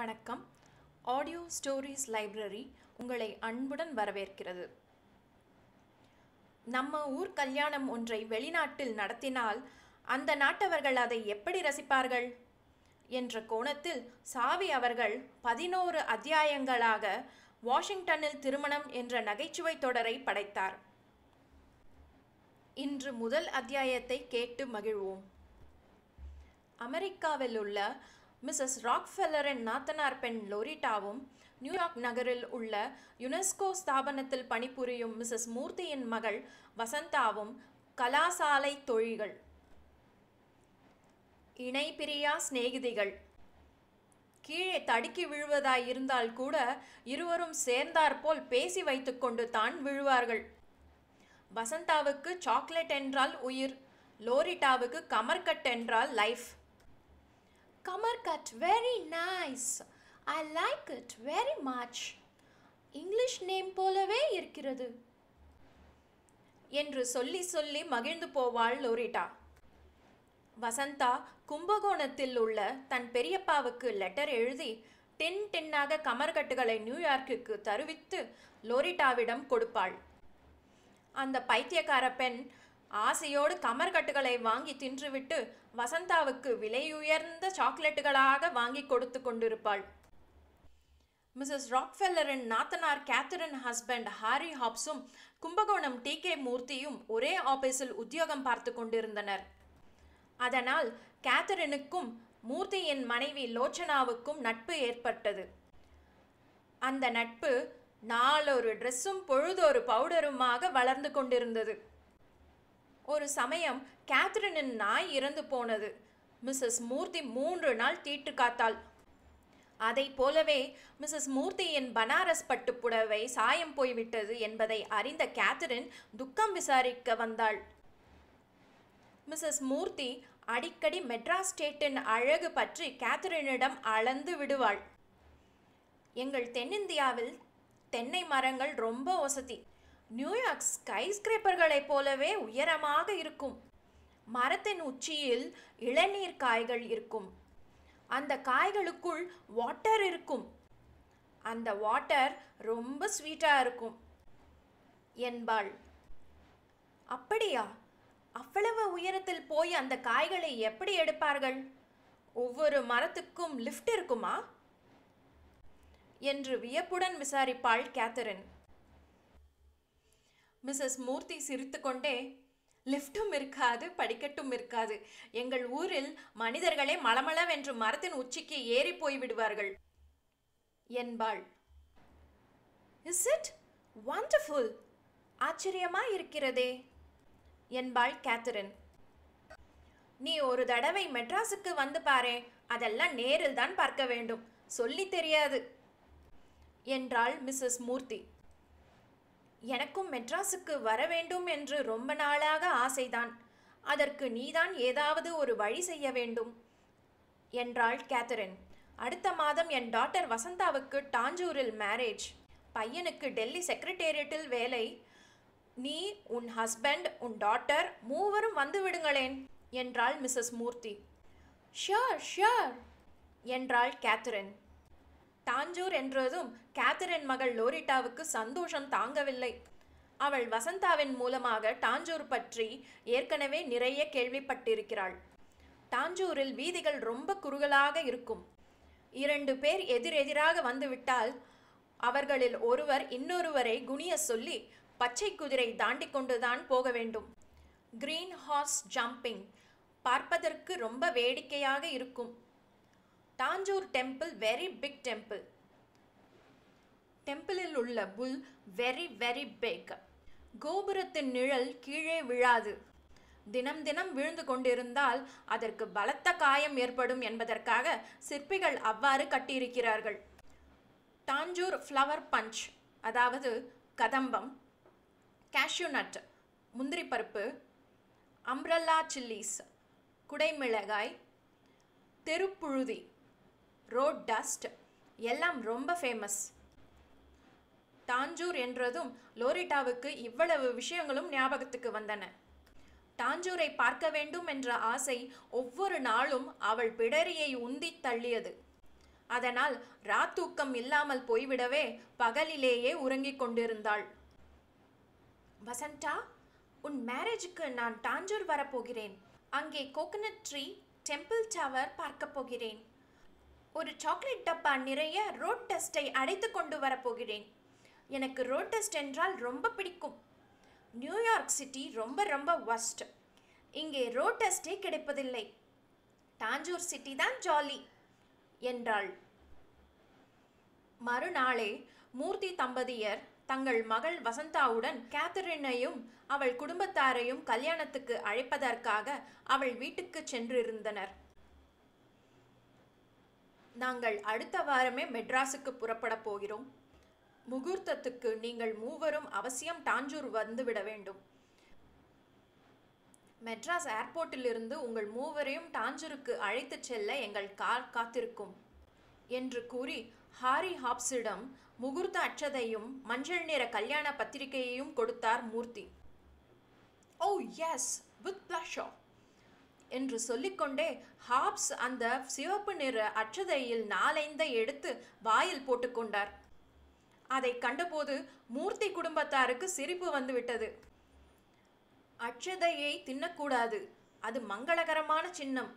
வணக்கம் audio stories library உங்களை அன்புடன் வரவேற்கிறது நம்ம ஊர் கல்யாணம் ஒன்றை வெளிநாட்டில் நடத்தினால் அந்த நாட்டவர்கள் அதை எப்படி ரசிப்பார்கள் என்ற கோணத்தில் சாவி அவர்கள் பதினோரு அத்தியாயங்களாக வாஷிங்டனில் திருமணம் என்ற நகைச்சுவை தொடரை படைத்தார் இன்று முதல் அத்தியாயத்தை கேட்டு மகிழ்வோம் அமெரிக்காவில் உள்ள மிஸ்ஸஸ் ராக்ஃபெல்லரின் நாத்தனார் பெண் லோரிட்டாவும் நியூயார்க் நகரில் உள்ள யுனெஸ்கோ ஸ்தாபனத்தில் பணிபுரியும் மிஸ்ஸஸ் மூர்த்தியின் மகள் வசந்தாவும் கலாசாலை தொழில்கள் இணைபிரியா சிநேகிதிகள் கீழே தடுக்கி விழுவதாய் இருந்தால் கூட இருவரும் சேர்ந்தாற்போல் பேசி வைத்துக்கொண்டு தான் விழுவார்கள் வசந்தாவுக்கு சாக்லேட் என்றால் உயிர் லோரிட்டாவுக்கு கமர்கட் என்றால் லைஃப் கமர் கட் very nice I like it very much English name போலவே இருக்கிறது என்று சொல்லி சொல்லி மகிழ்ந்து போவாள் லோரிட்டா வசந்தா கும்பகோணத்தில் உள்ள தன் பெரியப்பாவுக்கு லெட்டர் எழுதி டென் டென்னாக கமர்கட்டுகளை நியூயார்க்குக்கு தருவித்து லோரிட்டாவிடம் கொடுப்பாள் அந்த பைத்தியக்கார பெண் ஆசையோடு கமர்கட்டுகளை வாங்கி தின்றுவிட்டு வசந்தாவுக்கு விலையுயர்ந்த சாக்லேட்டுகளாக வாங்கி கொடுத்து கொண்டிருப்பாள் மிஸ்ஸஸ் ராக்ஃபெல்லரின் நாத்தனார் கேத்தரின் ஹஸ்பண்ட் ஹாரி ஹாப்ஸும் கும்பகோணம் டி கே மூர்த்தியும் ஒரே ஆபீஸில் உத்தியோகம் பார்த்து கொண்டிருந்தனர் அதனால் கேத்தரினுக்கும் மூர்த்தியின் மனைவி லோச்சனாவுக்கும் நட்பு ஏற்பட்டது அந்த நட்பு நாலொரு ட்ரெஸ்ஸும் பொழுதொரு பவுடருமாக வளர்ந்து கொண்டிருந்தது ஒரு சமயம் கேத்ரினின் நாய் இறந்து போனது மிஸ்ஸஸ் மூர்த்தி மூன்று நாள் தீட்டு காத்தாள் அதை போலவே மிஸ்ஸஸ் மூர்த்தியின் பனாரஸ் பட்டு புடவை சாயம் போய்விட்டது என்பதை அறிந்த கேத்ரின் துக்கம் விசாரிக்க வந்தாள் மிஸ்ஸஸ் மூர்த்தி அடிக்கடி மெட்ராஸ் ஸ்டேட்டின் அழகு பற்றி கேத்ரினிடம் அளந்து விடுவாள் எங்கள் தென்னிந்தியாவில் தென்னை மரங்கள் ரொம்ப வசதி நியூயார்க் ஸ்கைஸ்கிரேப்பர்களைப் போலவே உயரமாக இருக்கும் மரத்தின் உச்சியில் இளநீர் காய்கள் இருக்கும் அந்த காய்களுக்குள் வாட்டர் இருக்கும் அந்த வாட்டர் ரொம்ப ஸ்வீட்டாக இருக்கும் என்பாள் அப்படியா அவ்வளவு உயரத்தில் போய் அந்த காய்களை எப்படி எடுப்பார்கள் ஒவ்வொரு மரத்துக்கும் லிஃப்ட் இருக்குமா என்று வியப்புடன் விசாரிப்பாள் கேத்தரின் மிஸ்ஸஸ் மூர்த்தி சிரித்துக்கொண்டே லிஃப்ட்டும் இருக்காது படிக்கட்டும் இருக்காது எங்கள் ஊரில் மனிதர்களே மலமளவென்று மரத்தின் உச்சிக்கு ஏறி போய்விடுவார்கள் என்பாள் இஸ் இட் வண்டர்ஃபுல் ஆச்சரியமா இருக்கிறதே என்பாள் கேத்தரின் நீ ஒரு தடவை மெட்ராஸுக்கு வந்து பாரு அதெல்லாம் நேரில் தான் பார்க்க வேண்டும் சொல்லி தெரியாது என்றாள் மிஸ்ஸஸ் மூர்த்தி எனக்கும் மெட்ராஸுக்கு வர வேண்டும் என்று ரொம்ப நாளாக ஆசைதான் அதற்கு நீதான் ஏதாவது ஒரு வழி செய்ய வேண்டும் என்றாள் கேத்தரின் அடுத்த மாதம் என் டாட்டர் வசந்தாவுக்கு டாஞ்சூரில் மேரேஜ் பையனுக்கு டெல்லி செக்ரட்டேரியட்டில் வேலை நீ உன் ஹஸ்பண்ட் உன் டாட்டர் மூவரும் வந்து விடுங்களேன் என்றாள் மிஸ்ஸஸ் மூர்த்தி ஷியோர் ஷியோர் என்றாள் கேத்தரின் தாஞ்சூர் என்றதும் கேத்தரின் மகள் லோரிட்டாவுக்கு சந்தோஷம் தாங்கவில்லை அவள் வசந்தாவின் மூலமாக டாஞ்சூர் பற்றி ஏற்கனவே நிறைய கேள்விப்பட்டிருக்கிறாள் தாஞ்சூரில் வீதிகள் ரொம்ப குறுகலாக இருக்கும் இரண்டு பேர் எதிரெதிராக வந்துவிட்டால் அவர்களில் ஒருவர் இன்னொருவரை குனிய சொல்லி பச்சை குதிரை தாண்டி கொண்டுதான் போக வேண்டும் கிரீன் ஹார்ஸ் ஜம்பிங் பார்ப்பதற்கு ரொம்ப வேடிக்கையாக இருக்கும் Tanjore temple very big temple டெம்பிளில் உள்ள புல் வெரி வெரி பிக் கோபுரத்தின் நிழல் கீழே விழாது தினம் தினம் விழுந்து கொண்டிருந்தால் அதற்கு பலத்த காயம் ஏற்படும் என்பதற்காக சிற்பிகள் அவ்வாறு கட்டியிருக்கிறார்கள் தாஞ்சூர் ஃப்ளவர் பஞ்ச் அதாவது கதம்பம் கேஷ்யூ நட் முந்திரி பருப்பு அம்ரல்லா சில்லிஸ் குடைமிளகாய் தெருப்புழுதி ரோட் டஸ்ட் எல்லாம் ரொம்ப ஃபேமஸ் தாஞ்சூர் என்றதும் லோரிட்டாவுக்கு இவ்வளவு விஷயங்களும் ஞாபகத்துக்கு வந்தன தாஞ்சூரை பார்க்க வேண்டும் என்ற ஆசை ஒவ்வொரு நாளும் அவள் பிடரியை உந்தித் தள்ளியது அதனால் ராத்தூக்கம் இல்லாமல் போய்விடவே பகலிலேயே உறங்கிக் கொண்டிருந்தாள் வசந்தா உன் மேரேஜுக்கு நான் தாஞ்சூர் வரப்போகிறேன் அங்கே கோகனட் ட்ரீ டெம்பிள் டவர் பார்க்கப் போகிறேன் ஒரு சாக்லேட் டப்பா நிறைய ரோட் டெஸ்ட்டை அடைத்து கொண்டு வரப்போகிறேன் எனக்கு ரோட் டெஸ்ட் என்றால் ரொம்ப பிடிக்கும் நியூயார்க் சிட்டி ரொம்ப ரொம்ப ஒஸ்ட் இங்கே ரோட் டெஸ்ட்டே கிடைப்பதில்லை தாஞ்சூர் சிட்டி தான் ஜாலி என்றாள் மறுநாளே மூர்த்தி தம்பதியர் தங்கள் மகள் வசந்தாவுடன் கேத்தரினையும் அவள் குடும்பத்தாரையும் கல்யாணத்துக்கு அழைப்பதற்காக அவள் வீட்டுக்கு சென்றிருந்தனர் நாங்கள் அடுத்த வாரமே மெட்ராஸுக்கு புறப்பட போகிறோம் முகூர்த்தத்துக்கு நீங்கள் மூவரும் அவசியம் டாஞ்சூர் வந்துவிட வேண்டும் மெட்ராஸ் ஏர்போர்ட்டிலிருந்து உங்கள் மூவரையும் டாஞ்சூருக்கு அழைத்துச் செல்ல எங்கள் கார் காத்திருக்கும் என்று கூறி ஹாரி ஹாப்ஸிடம் முகூர்த்த அச்சதையும் மஞ்சள் நிற கல்யாண பத்திரிகையையும் கொடுத்தார் மூர்த்தி ஓ எஸ் வித் பிளஷோ என்று சொல்லிக்கொண்டே ஹாப்ஸ் அந்த சிவப்பு நிற அற்றதையில் நாலைந்த எடுத்து வாயில் போட்டுக்கொண்டார் அதை கண்டபோது மூர்த்தி குடும்பத்தாருக்கு சிரிப்பு வந்துவிட்டது அட்சதையை தின்னக்கூடாது அது மங்களகரமான சின்னம்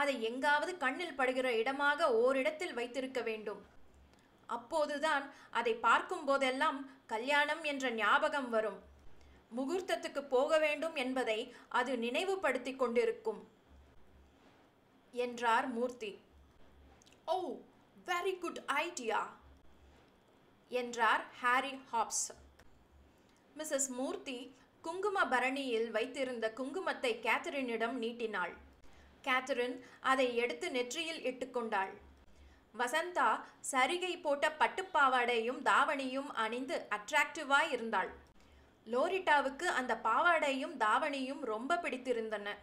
அதை எங்காவது கண்ணில் படுகிற இடமாக ஓரிடத்தில் வைத்திருக்க வேண்டும் அப்போதுதான் அதை பார்க்கும் போதெல்லாம் கல்யாணம் என்ற ஞாபகம் வரும் முகூர்த்தத்துக்கு போக வேண்டும் என்பதை அது நினைவுபடுத்தி கொண்டிருக்கும் என்றார் Murthy oh very good idea என்றார் ஹாரி ஹாப்ஸ் மிஸ்ஸஸ் மூர்த்தி குங்கும பரணியில் வைத்திருந்த குங்குமத்தை கேத்தரினிடம் நீட்டினாள் கேத்தரின் அதை எடுத்து நெற்றியில் இட்டுக்கொண்டாள் வசந்தா சரிகை போட்ட பட்டுப்பாவாடையும் தாவணியும் அணிந்து அட்ராக்டிவாய் இருந்தாள் லோரிட்டாவுக்கு அந்த பாவாடையும் தாவணியும் ரொம்ப பிடித்திருந்தன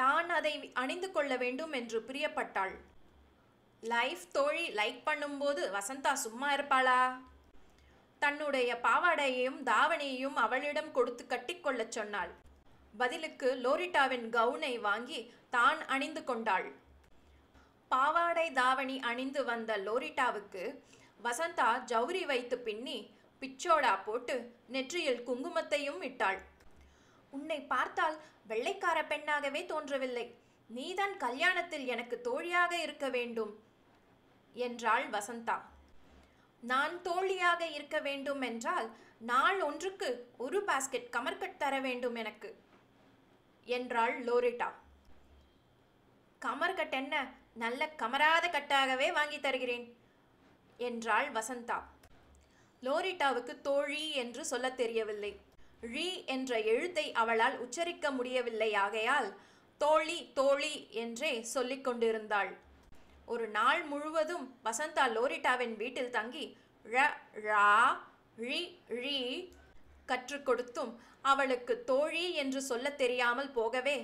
தான் அதை அணிந்து கொள்ள வேண்டும் என்று பிரியப்பட்டாள் லைஃப் தோழி லைக் பண்ணும்போது வசந்தா சும்மா இருப்பாளா தன்னுடைய பாவாடையையும் தாவணியையும் அவளிடம் கொடுத்து கட்டிக்கொள்ளச் சொன்னாள் பதிலுக்கு லோரிட்டாவின் கவுனை வாங்கி தான் அணிந்து கொண்டாள் பாவாடை தாவணி அணிந்து வந்த லோரிட்டாவுக்கு வசந்தா ஜவுரி வைத்து பின்னி பிச்சோடா போட்டு நெற்றியில் குங்குமத்தையும் இட்டாள் உன்னை பார்த்தால் வெள்ளைக்கார பெண்ணாகவே தோன்றவில்லை நீதான் கல்யாணத்தில் எனக்கு தோழியாக இருக்க வேண்டும் என்றாள் வசந்தா நான் தோழியாக இருக்க வேண்டும் என்றால் நாள் ஒன்றுக்கு ஒரு பாஸ்கெட் கமர்கட் தர வேண்டும் எனக்கு என்றாள் லோரிட்டா கமர்கட் என்ன நல்ல கமராத கட்டாகவே வாங்கி தருகிறேன் என்றாள் வசந்தா லோரிட்டாவுக்கு தோழி என்று சொல்ல தெரியவில்லை ரீ என்ற எழுத்தை அவளால் உச்சரிக்க முடியவில்லை ஆகையால் தோழி தோழி என்றே சொல்லிக் கொண்டிருந்தாள் ஒரு நாள் முழுவதும் வசந்தா லோரிட்டாவின் வீட்டில் தங்கி ழ ழா ழீ கற்றுக் கொடுத்தும் அவளுக்கு தோழி என்று சொல்ல தெரியாமல் போகவே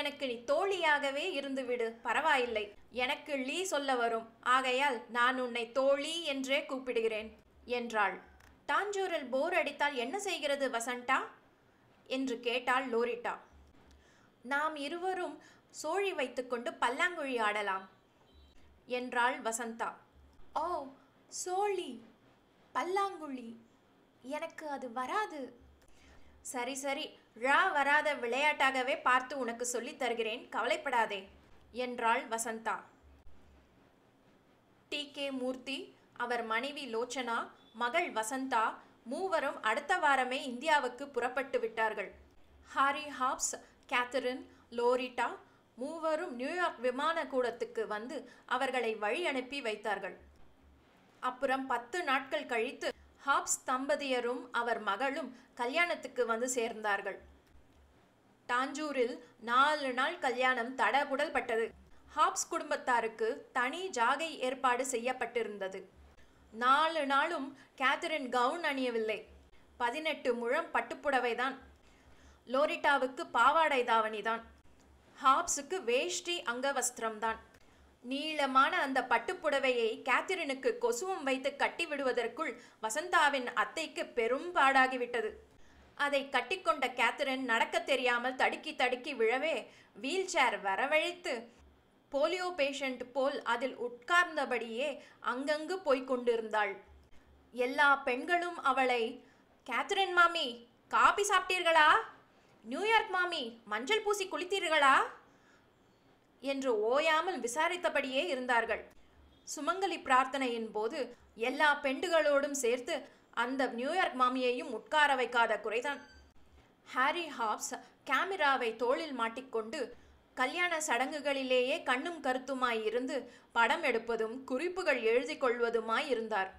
எனக்கு நீ தோழியாகவே இருந்துவிடு பரவாயில்லை எனக்கு லீ சொல்ல வரும் ஆகையால் நான் உன்னை தோழி என்றே கூப்பிடுகிறேன் என்றாள் தாஞ்சூரில் போர் அடித்தால் என்ன செய்கிறது வசண்டா என்று கேட்டாள் லோரிட்டா நாம் இருவரும் சோழி வைத்துக்கொண்டு பல்லாங்குழி ஆடலாம் என்றாள் வசந்தா ஓ சோழி பல்லாங்குழி எனக்கு அது வராது சரி சரி ரா வராத விளையாட்டாகவே பார்த்து உனக்கு சொல்லித் தருகிறேன் கவலைப்படாதே என்றாள் வசந்தா டி கே மூர்த்தி அவர் மனைவி லோச்சனா மகள் வசந்தா மூவரும் அடுத்த வாரமே இந்தியாவுக்கு புறப்பட்டு விட்டார்கள் ஹாரி ஹாப்ஸ் கேத்தரின் லோரிட்டா மூவரும் நியூயார்க் விமான கூடத்துக்கு வந்து அவர்களை வழி அனுப்பி வைத்தார்கள் அப்புறம் பத்து நாட்கள் கழித்து ஹாப்ஸ் தம்பதியரும் அவர் மகளும் கல்யாணத்துக்கு வந்து சேர்ந்தார்கள் டாஞ்சூரில் நாலு நாள் கல்யாணம் தடபுடல் பட்டது ஹாப்ஸ் குடும்பத்தாருக்கு தனி ஜாகை ஏற்பாடு செய்யப்பட்டிருந்தது நாலு நாளும் கேத்தரின் கவுன் அணியவில்லை பதினெட்டு முழம் பட்டுப்புடவைதான் லோரிட்டாவுக்கு பாவாடை தாவணிதான் ஹாப்ஸுக்கு வேஷ்டி அங்கவஸ்திரம்தான் நீளமான அந்த பட்டுப்புடவையை கேத்தரினுக்கு கொசுவம் வைத்து கட்டிவிடுவதற்குள் வசந்தாவின் அத்தைக்கு பெரும் பாடாகிவிட்டது அதை கட்டிக்கொண்ட கேத்தரின் நடக்க தெரியாமல் தடுக்கி தடுக்கி விழவே வீல் சேர் வரவழைத்து போலியோ பேஷண்ட் போல் அதில் உட்கார்ந்தபடியே அங்கங்கு போய்க் கொண்டிருந்தாள் எல்லா பெண்களும் அவளை கேத்தரின் மாமி காபி சாப்பிட்டீர்களா நியூயார்க் மாமி மஞ்சள் பூசி குளித்தீர்களா என்று ஓயாமல் விசாரித்தபடியே இருந்தார்கள் சுமங்கலி பிரார்த்தனையின் போது எல்லா பெண்டுகளோடும் சேர்த்து அந்த நியூயார்க் மாமியையும் உட்கார வைக்காத குறைதான் ஹாரி ஹாப்ஸ் கேமராவை தோளில் மாட்டிக்கொண்டு கல்யாண சடங்குகளிலேயே கண்ணும் கருத்துமாய் இருந்து படம் எடுப்பதும் குறிப்புகள் எழுதி கொள்வதுமாய் இருந்தார்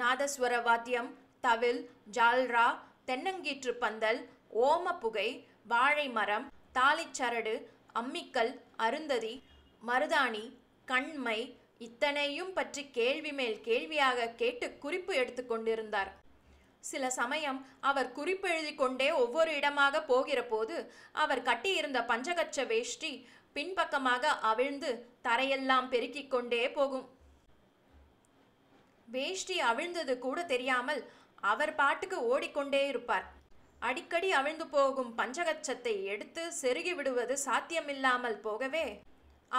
நாதஸ்வர வாத்தியம் தவில் ஜால்ரா தென்னங்கீற்று பந்தல் ஓம புகை வாழை மரம் தாலிச்சரடு அம்மிக்கல் அருந்ததி மருதாணி கண்மை இத்தனையும் பற்றி கேள்வி மேல் கேள்வியாக கேட்டு குறிப்பு எடுத்துக்கொண்டிருந்தார் சில சமயம் அவர் குறிப்பெழுதி கொண்டே ஒவ்வொரு இடமாக போகிற போது அவர் கட்டியிருந்த பஞ்சகச்ச வேஷ்டி பின்பக்கமாக அவிழ்ந்து தரையெல்லாம் பெருக்கிக் கொண்டே போகும் வேஷ்டி அவிழ்ந்தது கூட தெரியாமல் அவர் பாட்டுக்கு ஓடிக்கொண்டே இருப்பார் அடிக்கடி அவிழ்ந்து போகும் பஞ்சகச்சத்தை எடுத்து செருகி விடுவது சாத்தியமில்லாமல் போகவே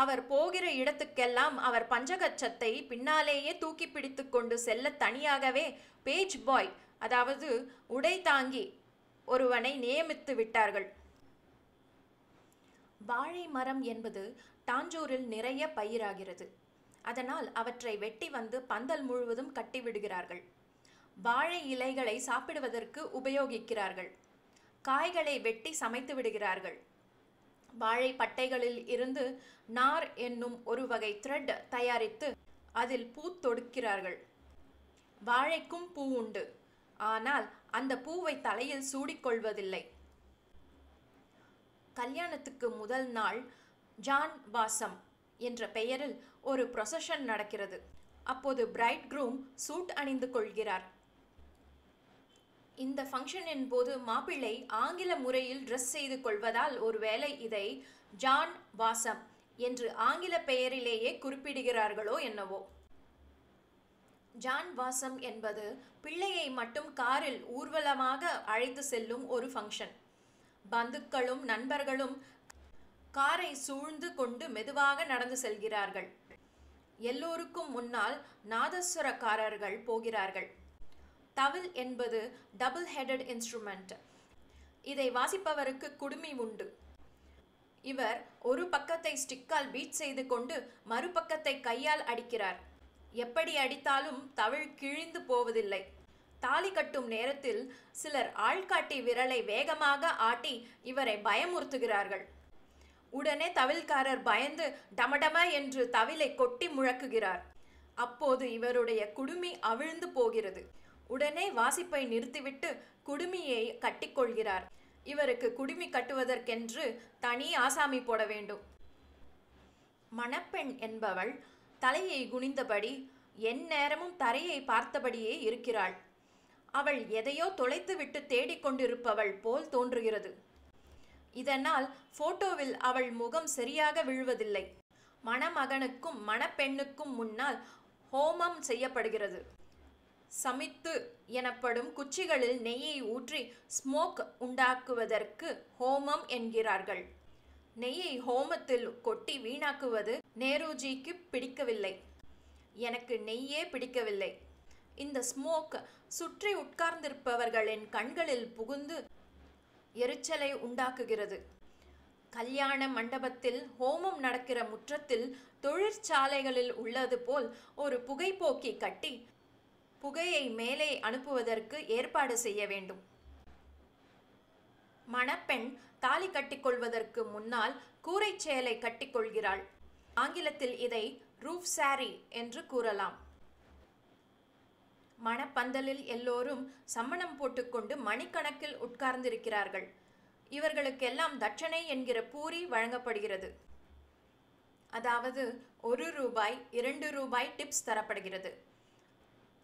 அவர் போகிற இடத்துக்கெல்லாம் அவர் பஞ்சகச்சத்தை பின்னாலேயே தூக்கி பிடித்து கொண்டு செல்ல தனியாகவே பேஜ் பாய் அதாவது உடை தாங்கி ஒருவனை நியமித்து விட்டார்கள் வாழை மரம் என்பது தாஞ்சூரில் நிறைய பயிராகிறது அதனால் அவற்றை வெட்டி வந்து பந்தல் முழுவதும் கட்டிவிடுகிறார்கள் வாழை இலைகளை சாப்பிடுவதற்கு உபயோகிக்கிறார்கள் காய்களை வெட்டி சமைத்து விடுகிறார்கள் வாழை பட்டைகளில் இருந்து நார் என்னும் ஒரு வகை த்ரெட் தயாரித்து அதில் பூ தொடுக்கிறார்கள் வாழைக்கும் பூ உண்டு ஆனால் அந்த பூவை தலையில் சூடிக்கொள்வதில்லை கல்யாணத்துக்கு முதல் நாள் ஜான் வாசம் என்ற பெயரில் ஒரு ப்ரொசஷன் நடக்கிறது அப்போது பிரைட் க்ரூம் சூட் அணிந்து கொள்கிறார் இந்த ஃபங்க்ஷனின் போது மாப்பிள்ளை ஆங்கில முறையில் ட்ரெஸ் செய்து கொள்வதால் ஒருவேளை இதை ஜான் வாசம் என்று ஆங்கில பெயரிலேயே குறிப்பிடுகிறார்களோ என்னவோ ஜான் வாசம் என்பது பிள்ளையை மட்டும் காரில் ஊர்வலமாக அழைத்து செல்லும் ஒரு ஃபங்க்ஷன் பந்துக்களும் நண்பர்களும் காரை சூழ்ந்து கொண்டு மெதுவாக நடந்து செல்கிறார்கள் எல்லோருக்கும் முன்னால் நாதஸ்வரக்காரர்கள் போகிறார்கள் தவில் என்பது டபுள் ஹெடட் இன்ஸ்ட்ருமெண்ட் இதை வாசிப்பவருக்கு குடுமி உண்டு இவர் ஒரு பக்கத்தை ஸ்டிக்கால் பீட் செய்து கொண்டு மறுபக்கத்தை கையால் அடிக்கிறார் எப்படி அடித்தாலும் தவிழ் கிழிந்து போவதில்லை தாலி கட்டும் நேரத்தில் சிலர் ஆள்காட்டி விரலை வேகமாக ஆட்டி இவரை பயமுறுத்துகிறார்கள் உடனே தவில்காரர் பயந்து டமடம என்று தவிலை கொட்டி முழக்குகிறார் அப்போது இவருடைய குடுமி அவிழ்ந்து போகிறது உடனே வாசிப்பை நிறுத்திவிட்டு குடுமியை கட்டிக்கொள்கிறார் இவருக்கு குடுமி கட்டுவதற்கென்று தனி ஆசாமி போட வேண்டும் மணப்பெண் என்பவள் தலையை குனிந்தபடி என் நேரமும் தரையை பார்த்தபடியே இருக்கிறாள் அவள் எதையோ தொலைத்துவிட்டு தேடிக்கொண்டிருப்பவள் போல் தோன்றுகிறது இதனால் போட்டோவில் அவள் முகம் சரியாக விழுவதில்லை மணமகனுக்கும் மணப்பெண்ணுக்கும் முன்னால் ஹோமம் செய்யப்படுகிறது சமித்து எனப்படும் குச்சிகளில் நெய்யை ஊற்றி ஸ்மோக் உண்டாக்குவதற்கு ஹோமம் என்கிறார்கள் நெய்யை ஹோமத்தில் கொட்டி வீணாக்குவது நேருஜிக்கு பிடிக்கவில்லை எனக்கு நெய்யே பிடிக்கவில்லை இந்த ஸ்மோக் சுற்றி உட்கார்ந்திருப்பவர்களின் கண்களில் புகுந்து எரிச்சலை உண்டாக்குகிறது கல்யாண மண்டபத்தில் ஹோமம் நடக்கிற முற்றத்தில் தொழிற்சாலைகளில் உள்ளது போல் ஒரு புகைப்போக்கி கட்டி புகையை மேலே அனுப்புவதற்கு ஏற்பாடு செய்ய வேண்டும் மணப்பெண் தாலி கட்டிக்கொள்வதற்கு முன்னால் கூரை சேலை கட்டிக்கொள்கிறாள் ஆங்கிலத்தில் இதை ரூஃப் சாரி என்று கூறலாம் மணப்பந்தலில் எல்லோரும் சம்மணம் போட்டுக்கொண்டு மணிக்கணக்கில் உட்கார்ந்திருக்கிறார்கள் இவர்களுக்கெல்லாம் தட்சணை என்கிற பூரி வழங்கப்படுகிறது அதாவது ஒரு ரூபாய் இரண்டு ரூபாய் டிப்ஸ் தரப்படுகிறது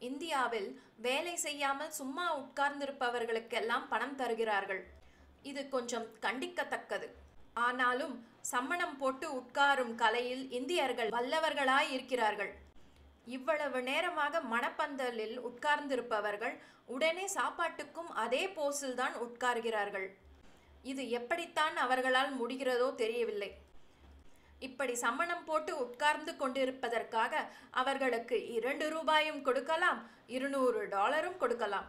இந்தியாவில் வேலை செய்யாமல் சும்மா உட்கார்ந்திருப்பவர்களுக்கெல்லாம் பணம் தருகிறார்கள் இது கொஞ்சம் கண்டிக்கத்தக்கது ஆனாலும் சம்மணம் போட்டு உட்காரும் கலையில் இந்தியர்கள் வல்லவர்களாய் இருக்கிறார்கள் இவ்வளவு நேரமாக மணப்பந்தலில் உட்கார்ந்திருப்பவர்கள் உடனே சாப்பாட்டுக்கும் அதே போஸில் தான் உட்கார்கிறார்கள் இது எப்படித்தான் அவர்களால் முடிகிறதோ தெரியவில்லை இப்படி சம்மணம் போட்டு உட்கார்ந்து கொண்டிருப்பதற்காக அவர்களுக்கு இரண்டு ரூபாயும் கொடுக்கலாம் இருநூறு டாலரும் கொடுக்கலாம்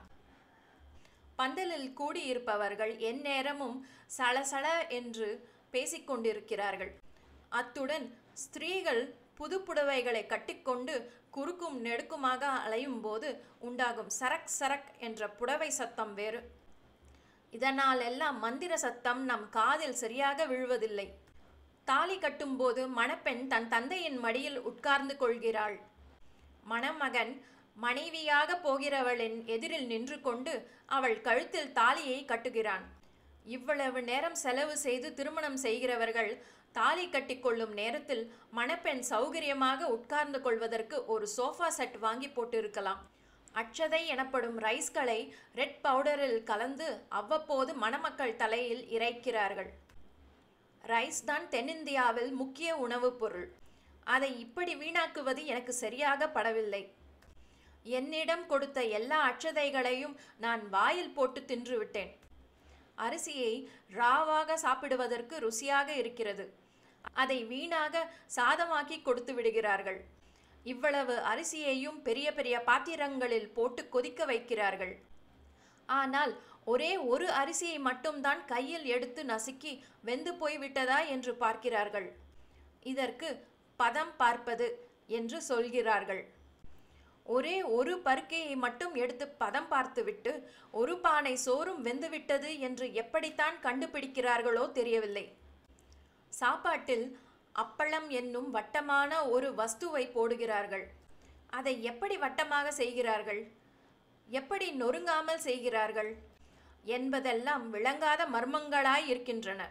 பந்தலில் கூடியிருப்பவர்கள் எந்நேரமும் சலசல என்று பேசிக்கொண்டிருக்கிறார்கள் அத்துடன் ஸ்திரீகள் புதுப்புடவைகளை கட்டிக்கொண்டு குறுக்கும் நெடுக்குமாக அலையும் போது உண்டாகும் சரக் சரக் என்ற புடவை சத்தம் வேறு இதனால் எல்லாம் மந்திர சத்தம் நம் காதில் சரியாக விழுவதில்லை தாலி கட்டும்போது மணப்பெண் தன் தந்தையின் மடியில் உட்கார்ந்து கொள்கிறாள் மணமகன் மனைவியாக போகிறவளின் எதிரில் நின்று கொண்டு அவள் கழுத்தில் தாலியை கட்டுகிறான் இவ்வளவு நேரம் செலவு செய்து திருமணம் செய்கிறவர்கள் தாலி கட்டிக்கொள்ளும் நேரத்தில் மணப்பெண் சௌகரியமாக உட்கார்ந்து கொள்வதற்கு ஒரு சோஃபா செட் வாங்கி போட்டிருக்கலாம் அச்சதை எனப்படும் ரைஸ்களை ரெட் பவுடரில் கலந்து அவ்வப்போது மணமக்கள் தலையில் இறைக்கிறார்கள் ரைஸ் தான் தென்னிந்தியாவில் முக்கிய உணவுப் பொருள் அதை இப்படி வீணாக்குவது எனக்கு சரியாக படவில்லை என்னிடம் கொடுத்த எல்லா அட்சதைகளையும் நான் வாயில் போட்டு தின்றுவிட்டேன் அரிசியை ராவாக சாப்பிடுவதற்கு ருசியாக இருக்கிறது அதை வீணாக சாதமாக்கி கொடுத்து விடுகிறார்கள் இவ்வளவு அரிசியையும் பெரிய பெரிய பாத்திரங்களில் போட்டு கொதிக்க வைக்கிறார்கள் ஆனால் ஒரே ஒரு அரிசியை மட்டும்தான் கையில் எடுத்து நசுக்கி வெந்து போய்விட்டதா என்று பார்க்கிறார்கள் இதற்கு பதம் பார்ப்பது என்று சொல்கிறார்கள் ஒரே ஒரு பருக்கையை மட்டும் எடுத்து பதம் பார்த்துவிட்டு ஒரு பானை சோறும் வெந்துவிட்டது என்று எப்படித்தான் கண்டுபிடிக்கிறார்களோ தெரியவில்லை சாப்பாட்டில் அப்பளம் என்னும் வட்டமான ஒரு வஸ்துவை போடுகிறார்கள் அதை எப்படி வட்டமாக செய்கிறார்கள் எப்படி நொறுங்காமல் செய்கிறார்கள் என்பதெல்லாம் விளங்காத மர்மங்களாய் இருக்கின்றன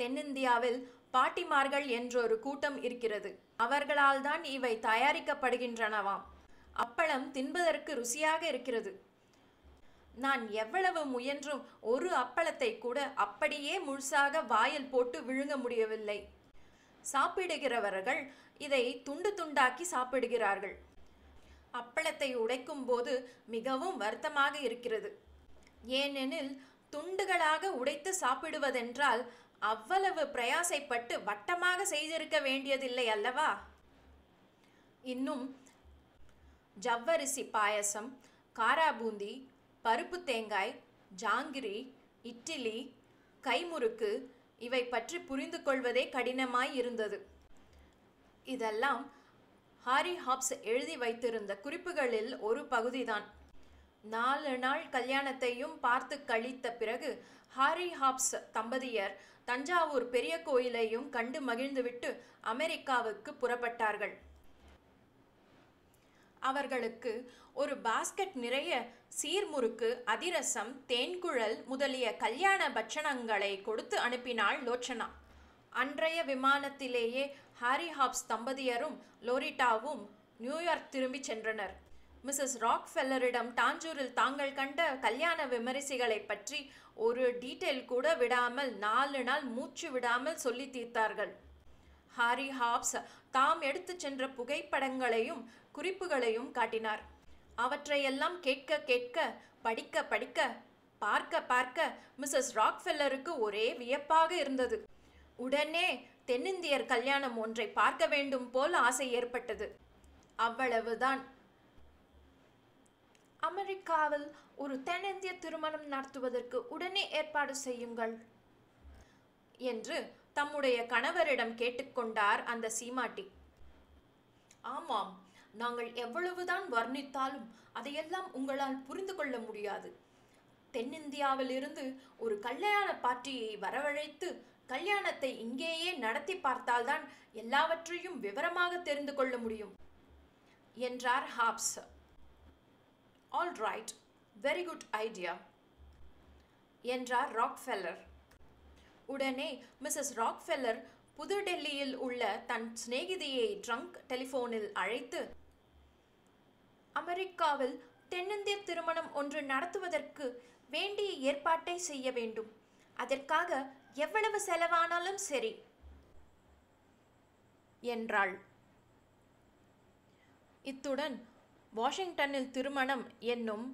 தென்னிந்தியாவில் பாட்டிமார்கள் என்றொரு கூட்டம் இருக்கிறது அவர்களால் தான் இவை தயாரிக்கப்படுகின்றனவாம் அப்பளம் தின்பதற்கு ருசியாக இருக்கிறது நான் எவ்வளவு முயன்றும் ஒரு அப்பளத்தை கூட அப்படியே முழுசாக வாயில் போட்டு விழுங்க முடியவில்லை சாப்பிடுகிறவர்கள் இதை துண்டு துண்டாக்கி சாப்பிடுகிறார்கள் அப்பளத்தை உடைக்கும் போது மிகவும் வருத்தமாக இருக்கிறது ஏனெனில் துண்டுகளாக உடைத்து சாப்பிடுவதென்றால் அவ்வளவு பிரயாசைப்பட்டு வட்டமாக செய்திருக்க வேண்டியதில்லை அல்லவா இன்னும் ஜவ்வரிசி பாயசம் காராபூந்தி பருப்பு தேங்காய் ஜாங்கிரி இட்லி கைமுறுக்கு இவை பற்றி புரிந்து கொள்வதே கடினமாய் இருந்தது இதெல்லாம் ஹாரி ஹாப்ஸ் எழுதி வைத்திருந்த குறிப்புகளில் ஒரு பகுதிதான் நாலு நாள் கல்யாணத்தையும் பார்த்து கழித்த பிறகு ஹாரி ஹாப்ஸ் தம்பதியர் தஞ்சாவூர் பெரிய கோயிலையும் கண்டு மகிழ்ந்துவிட்டு அமெரிக்காவுக்கு புறப்பட்டார்கள் அவர்களுக்கு ஒரு பாஸ்கெட் நிறைய சீர்முறுக்கு அதிரசம் தேன்குழல் முதலிய கல்யாண பட்சணங்களை கொடுத்து அனுப்பினாள் லோச்சனா அன்றைய விமானத்திலேயே ஹாரி ஹாப்ஸ் தம்பதியரும் லோரிட்டாவும் நியூயார்க் திரும்பி சென்றனர் மிஸ்ஸஸ் ராக் ஃபெல்லரிடம் டாஞ்சூரில் தாங்கள் கண்ட கல்யாண விமரிசைகளை பற்றி ஒரு டீட்டெயில் கூட விடாமல் நாலு நாள் மூச்சு விடாமல் சொல்லி தீர்த்தார்கள் ஹாரி ஹாப்ஸ் தாம் எடுத்து சென்ற புகைப்படங்களையும் குறிப்புகளையும் காட்டினார் அவற்றையெல்லாம் கேட்க கேட்க படிக்க படிக்க பார்க்க பார்க்க மிஸ்ஸஸ் ராக்ஃபெல்லருக்கு ஒரே வியப்பாக இருந்தது உடனே தென்னிந்தியர் கல்யாணம் ஒன்றை பார்க்க வேண்டும் போல் ஆசை ஏற்பட்டது அவ்வளவுதான் அமெரிக்காவில் ஒரு தென்னிந்திய திருமணம் நடத்துவதற்கு உடனே ஏற்பாடு செய்யுங்கள் என்று தம்முடைய கணவரிடம் கேட்டுக்கொண்டார் அந்த சீமாட்டி ஆமாம் நாங்கள் எவ்வளவுதான் வர்ணித்தாலும் அதையெல்லாம் உங்களால் புரிந்து கொள்ள முடியாது தென்னிந்தியாவிலிருந்து ஒரு கல்யாண பார்ட்டியை வரவழைத்து கல்யாணத்தை இங்கேயே நடத்தி பார்த்தால்தான் எல்லாவற்றையும் விவரமாக தெரிந்து கொள்ள முடியும் என்றார் Hobbs all right very good idea என்றார் ராக்ஃபெல்லர் உடனே மிஸ்ஸஸ் ராக்ஃபெல்லர் புதுடெல்லியில் உள்ள தன் சிநேகிதியை ட்ரங்க் டெலிஃபோனில் அழைத்து அமெரிக்காவில் தென்னிந்திய திருமணம் ஒன்று நடத்துவதற்கு வேண்டிய ஏற்பாட்டை செய்ய வேண்டும் அதற்காக எவ்வளவு செலவானாலும் சரி என்றாள் இத்துடன் வாஷிங்டனில் திருமணம் என்னும்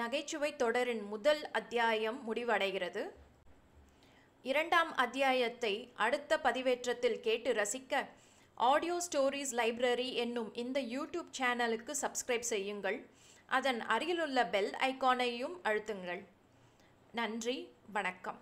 நகைச்சுவை தொடரின் முதல் அத்தியாயம் முடிவடைகிறது இரண்டாம் அத்தியாயத்தை அடுத்த பதிவேற்றத்தில் கேட்டு ரசிக்க ஆடியோ ஸ்டோரிஸ் லைப்ரரி என்னும் இந்த யூடியூப் சேனலுக்கு சப்ஸ்கிரைப் செய்யுங்கள் அதன் அருகிலுள்ள பெல் ஐக்கானையும் அழுத்துங்கள் நன்றி வணக்கம்